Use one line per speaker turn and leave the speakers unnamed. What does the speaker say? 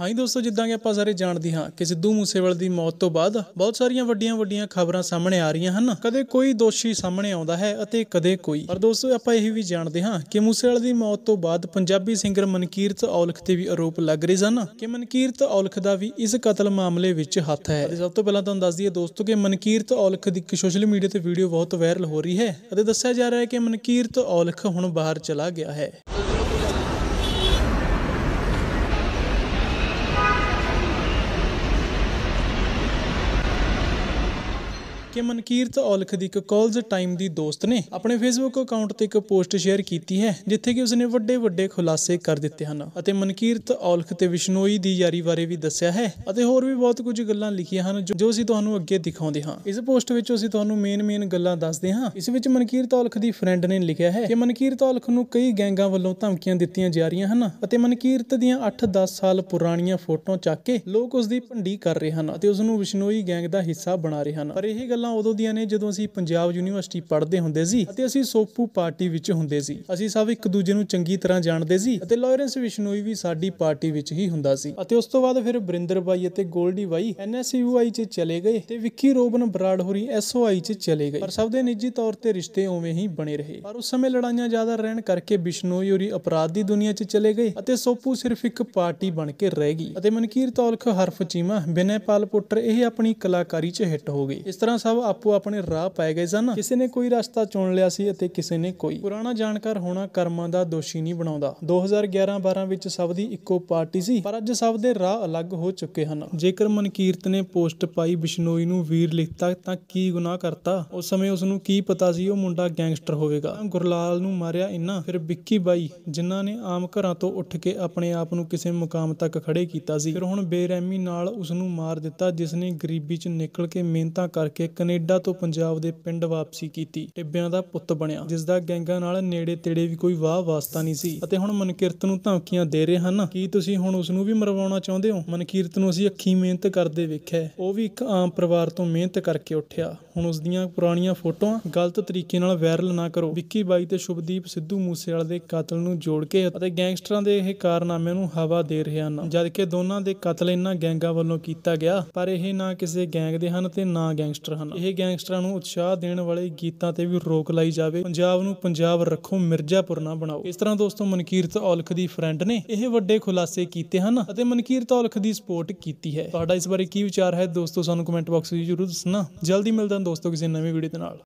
ਹਾਂਜੀ ਦੋਸਤੋ ਜਿੱਦਾਂ ਕਿ ਆਪਾਂ ਸਾਰੇ ਜਾਣਦੇ ਹਾਂ ਕਿ ਸਿੱਧੂ ਮੂਸੇਵਾਲ ਦੀ ਮੌਤ ਤੋਂ ਬਾਅਦ ਬਹੁਤ ਸਾਰੀਆਂ ਵੱਡੀਆਂ-ਵੱਡੀਆਂ ਖਬਰਾਂ ਸਾਹਮਣੇ ਆ ਰਹੀਆਂ ਹਨ ਕਦੇ ਕੋਈ ਦੋਸ਼ੀ ਸਾਹਮਣੇ ਆਉਂਦਾ ਹੈ ਅਤੇ ਕਦੇ ਕੋਈ ਪਰ ਦੋਸਤੋ ਆਪਾਂ ਇਹ ਵੀ ਜਾਣਦੇ ਹਾਂ ਕਿ ਮੂਸੇਵਾਲ ਦੀ ਮੌਤ ਤੋਂ ਬਾਅਦ ਪੰਜਾਬੀ ਸਿੰਗਰ ਮਨਕੀਰਤ ਔਲਖ ਤੇ ਵੀ ਆਰੋਪ ਲੱਗ ਰਹੇ ਸਨ ਕਿ ਮਨਕੀਰਤ ਔਲਖ ਦਾ ਵੀ ਇਸ ਕਤਲ ਮਾਮਲੇ ਵਿੱਚ ਹੱਥ ਹੈ ਸਭ ਤੋਂ ਪਹਿਲਾਂ ਤੁਹਾਨੂੰ ਦੱਸ ਦਈਏ ਦੋਸਤੋ ਕਿ ਮਨਕੀਰਤ ਔਲਖ ਦੀ ਇੱਕ ਸੋਸ਼ਲ ਮੀਡੀਆ ਤੇ ਵੀਡੀਓ ਬਹੁਤ ਵਾਇਰਲ ਹੋ ਰਹੀ ਹੈ ਅਤੇ ਦੱਸਿਆ ਜਾ ਰਿਹਾ ਹੈ ਕਿ ਮਨਕੀਰਤ ਔਲਖ ਹੁਣ ਬਾਹਰ ਚਲਾ ਗਿਆ ਹੈ ਕਿ ਮਨਕੀਰਤ ਔਲਖ ਦੀ ਇੱਕ ਕਾਲਜ ਟਾਈਮ ਦੀ ਦੋਸਤ ਨੇ ਆਪਣੇ ਫੇਸਬੁੱਕ ਅਕਾਊਂਟ ਤੇ ਇੱਕ ਪੋਸਟ ਸ਼ੇਅਰ ਕੀਤੀ ਹੈ ਜਿੱਥੇ ਕਿ ਉਸਨੇ ਵੱਡੇ ਵੱਡੇ ਖੁਲਾਸੇ ਕਰ ਦਿੱਤੇ ਹਨ ਅਤੇ ਮਨਕੀਰਤ ਔਲਖ ਤੇ ਵਿਸ਼ਨੋਈ ਦੀ ਯਾਰੀ ਬਾਰੇ ਵੀ ਦੱਸਿਆ ਹੈ ਅਤੇ ਹੋਰ ਵੀ ਬਹੁਤ ਕੁਝ ਗੱਲਾਂ ਲਿਖੀਆਂ ਹਨ ਜੋ ਅਸੀਂ ਤੁਹਾਨੂੰ ਅੱਗੇ ਦਿਖਾਉਂਦੇ ਹਾਂ ਇਸ ਪੋਸਟ ਵਿੱਚ ਅਸੀਂ ਤੁਹਾਨੂੰ ਮੇਨ ਮੇਨ ਗੱਲਾਂ ਦੱਸਦੇ ਹਾਂ ਇਸ ਵਿੱਚ ਮਨਕੀਰਤ ਔਲਖ ਦੀ ਫਰੈਂਡ ਨੇ ਲਿਖਿਆ ਹੈ ਕਿ ਮਨਕੀਰਤ ਔਲਖ ਨੂੰ ਕਈ ਗੈਂਗਾਂ ਵੱਲੋਂ ਧਮਕੀਆਂ ਦਿੱਤੀਆਂ ਜਾ ਰਹੀਆਂ ਹਨ ਅਤੇ ਮਨਕੀਰਤ ਦੀਆਂ 8-10 ਸਾਲ ਪੁਰਾਣੀਆਂ ਫੋਟੋਆਂ ਚੱਕ ਕੇ ਲੋਕ ਉਸ ਦੀ ਭੰਡੀ ਕਰ ਰਹੇ ਹਨ ਅਤੇ ਉਸ ਨੂੰ ਵਿਸ਼ਨੋਈ ਗੈਂਗ ਦਾ ਹਿੱਸਾ ਬਣਾ ਰਹੇ ਹਨ ਪਰ ਇਹ ਗੱਲਾਂ ਗੱਲਾਂ ਉਦੋਂ ਦੀਆਂ ਨੇ ਜਦੋਂ ਅਸੀਂ ਪੰਜਾਬ ਯੂਨੀਵਰਸਿਟੀ ਪੜ੍ਹਦੇ ਹੁੰਦੇ ਸੀ ਅਤੇ ਅਸੀਂ ਸੋਪੂ ਪਾਰਟੀ ਵਿੱਚ ਹੁੰਦੇ ਸੀ ਅਸੀਂ ਸਭ ਇੱਕ ਦੂਜੇ ਨੂੰ ਚੰਗੀ ਤਰ੍ਹਾਂ ਜਾਣਦੇ ਸੀ ਅਤੇ ਲਾਇਰੈਂਸ ਵਿਸ਼ਨੋਈ ਵੀ ਸਾਡੀ ਪਾਰਟੀ ਵਿੱਚ ਹੀ ਹੁੰਦਾ ਸੀ ਅਤੇ ਉਸ ਤੋਂ ਬਾਅਦ ਫਿਰ ਬਰਿੰਦਰ ਬਾਈ ਅਤੇ ਗੋਲਡੀ ਬਾਈ ਐਨਐਸਯੂਆਈ 'ਚ ਚਲੇ ਗਏ ਤੇ ਵਿੱਕੀ ਰੋਬਨ ਬਰਾੜ ਹੋਰੀ ਐਸਓਆਈ 'ਚ ਚਲੇ ਗਏ ਪਰ ਸਭ ਦੇ ਨਿੱਜੀ ਤੌਰ ਤੇ ਰਿਸ਼ਤੇ ਉਵੇਂ ਹੀ ਬਣੇ ਰਹੇ ਪਰ ਉਸ ਸਮੇਂ ਲੜਾਈਆਂ ਜ਼ਿਆਦਾ ਰਹਿਣ ਕਰਕੇ ਬਿਸ਼ਨੋਈ ਹੋਰੀ ਅਪਰਾਧ ਦੀ ਦੁਨੀਆ 'ਚ ਚਲੇ ਗਏ ਅਤੇ ਸੋਪੂ ਸਿਰਫ ਇੱਕ ਪਾਰਟੀ ਬਣ ਕੇ ਰਹਿ ਗਈ ਅਤੇ ਮਨਕੀਰ ਤੌਲਖ ਹਰਫ ਚੀਮਾ ਬਿਨੈਪਾਲ ਪੁੱਟਰ ਇਹ ਆਪਣੀ ਕਲਾਕਾਰੀ 'ਚ ਹਿੱਟ ਹੋ ਗਏ ਇਸ ਤਰ੍ਹਾਂ ਸਭ ਸਭ ਆਪੋ ਆਪਣੇ ਰਾਹ ਪਾਏ ਗਏ ਸਨ ਕਿਸੇ ਨੇ ਕੋਈ ਰਸਤਾ ਚੁਣ ਲਿਆ ਸੀ ਅਤੇ ਕਿਸੇ ਨੇ ਕੋਈ ਪੁਰਾਣਾ ਜਾਣਕਾਰ ਹੋਣਾ ਕਰਮਾਂ ਦਾ ਦੋਸ਼ੀ ਨਹੀਂ ਬਣਾਉਂਦਾ 2011-12 ਵਿੱਚ ਸਭ ਦੀ ਇੱਕੋ ਪਾਰਟੀ ਸੀ ਪਰ ਅੱਜ ਸਭ ਦੇ ਰਾਹ ਅਲੱਗ ਹੋ ਚੁੱਕੇ ਹਨ ਜੇਕਰ ਮਨਕੀਰਤ ਨੇ ਪੋਸਟ ਪਾਈ ਬਿਸ਼ਨੋਈ ਨੂੰ ਵੀਰ ਲਿਖਤਾ ਤਾਂ ਕੀ ਗੁਨਾਹ ਕਰਤਾ ਉਸ ਸਮੇਂ ਉਸ ਨੂੰ ਕੀ ਪਤਾ ਸੀ ਉਹ ਮੁੰਡਾ ਗੈਂਗਸਟਰ ਹੋਵੇਗਾ ਗੁਰਲਾਲ ਨੂੰ ਮਾਰਿਆ ਇੰਨਾ ਫਿਰ ਵਿੱਕੀ ਬਾਈ ਜਿਨ੍ਹਾਂ ਨੇ ਆਮ ਘਰਾਂ ਤੋਂ ਉੱਠ ਕੇ ਆਪਣੇ ਆਪ ਨੂੰ ਕਿਸੇ ਮੁਕਾਮ ਤੱਕ ਖੜੇ ਕੀਤਾ ਸੀ ਫਿਰ ਹੁਣ ਬੇਰਹਿਮੀ ਨਾਲ ਉਸ ਨੂੰ ਮਾਰ ਦਿੱਤਾ ਜਿਸ ਨੇ ਗਰੀਬੀ 'ਚ ਨਿਕਲ ਕੇ ਮਿਹਨਤਾਂ ਕਰਕੇ ਕੈਨੇਡਾ ਤੋਂ ਪੰਜਾਬ ਦੇ ਪਿੰਡ ਵਾਪਸੀ ਕੀਤੀ ਟਿੱਬਿਆਂ ਦਾ ਪੁੱਤ ਬਣਿਆ ਜਿਸ ਦਾ ਗੈਂਗਾਂ ਨਾਲ ਨੇੜੇ ਤੇੜੇ ਵੀ ਕੋਈ ਵਾਹ ਵਾਸਤਾ ਨਹੀਂ ਸੀ ਅਤੇ ਹੁਣ ਮਨਕੀਰਤ ਨੂੰ ਧਮਕੀਆਂ ਦੇ ਰਹੇ ਹਨ ਕੀ ਤੁਸੀਂ ਹੁਣ ਉਸ ਨੂੰ ਵੀ ਮਰਵਾਉਣਾ ਚਾਹੁੰਦੇ ਹੋ ਮਨਕੀਰਤ ਨੂੰ ਅਸੀਂ ਅੱਖੀ ਮਿਹਨਤ ਕਰਦੇ ਵੇਖਿਆ ਉਹ ਵੀ ਇੱਕ ਆਮ ਪਰਿਵਾਰ ਤੋਂ ਮਿਹਨਤ ਕਰਕੇ ਉੱਠਿਆ ਹੁਣ ਉਸ ਦੀਆਂ ਪੁਰਾਣੀਆਂ ਫੋਟੋਆਂ ਗਲਤ ਤਰੀਕੇ ਨਾਲ ਵਾਇਰਲ ਨਾ ਕਰੋ ਵਿੱਕੀ ਬਾਈ ਤੇ ਸ਼ੁਭਦੀਪ ਸਿੱਧੂ ਮੂਸੇਵਾਲੇ ਦੇ ਕਤਲ ਨੂੰ ਜੋੜ ਕੇ ਅਤੇ ਗੈਂਗਸਟਰਾਂ ਦੇ ਇਹ ਕਾਰਨਾਮੇ ਨੂੰ ਹਵਾ ਦੇ ਰਹੇ ਹਨ ਜਦਕਿ ਦੋਨਾਂ ਦੇ ਕਤਲ ਇਹਨਾਂ ਗੈਂਗਾਂ ਵੱਲੋਂ ਕੀਤਾ ਗਿਆ ਪਰ ਇਹ ਨਾ ਕਿਸੇ ਗੈਂਗ ਦੇ ਹਨ ਤੇ ਨਾ ਗੈਂਗਸਟਰ ਹਨ ਹਨ ਇਹ ਗੈਂਗਸਟਰਾਂ ਨੂੰ ਉਤਸ਼ਾਹ ਦੇਣ ਵਾਲੇ ਗੀਤਾਂ ਤੇ ਵੀ ਰੋਕ ਲਾਈ ਜਾਵੇ ਪੰਜਾਬ ਨੂੰ ਪੰਜਾਬ ਰੱਖੋ ਮਿਰਜ਼ਾਪੁਰ ਨਾ ਬਣਾਓ ਇਸ ਤਰ੍ਹਾਂ ਦੋਸਤੋ ਮਨਕੀਰਤ ਔਲਖ ਦੀ ਫਰੈਂਡ ਨੇ ਇਹ ਵੱਡੇ ਖੁਲਾਸੇ ਕੀਤੇ ਹਨ ਅਤੇ ਮਨਕੀਰਤ ਔਲਖ ਦੀ ਸਪੋਰਟ ਕੀਤੀ ਹੈ ਤੁਹਾਡਾ ਇਸ ਬਾਰੇ ਕੀ ਵਿਚਾਰ ਹੈ ਦੋਸਤੋ ਸਾਨੂੰ ਕਮੈਂਟ ਬਾਕਸ ਵਿੱਚ ਜ਼ਰੂਰ ਦੱਸਣਾ ਜਲਦੀ ਮਿਲਦਾ ਦੋਸਤੋ ਕਿਸੇ ਨਵੀਂ ਵੀਡੀਓ ਦੇ ਨਾਲ